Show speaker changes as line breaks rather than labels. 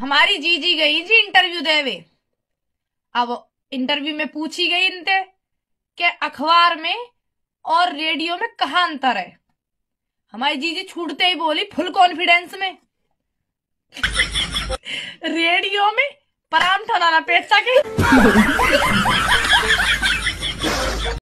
हमारी जीजी गई जी इंटरव्यू देवे अब इंटरव्यू में पूछी गई इनते कि अखबार में और रेडियो में कहा अंतर है हमारी जीजी छूटते ही बोली फुल कॉन्फिडेंस में रेडियो में पराम ठना पेट सके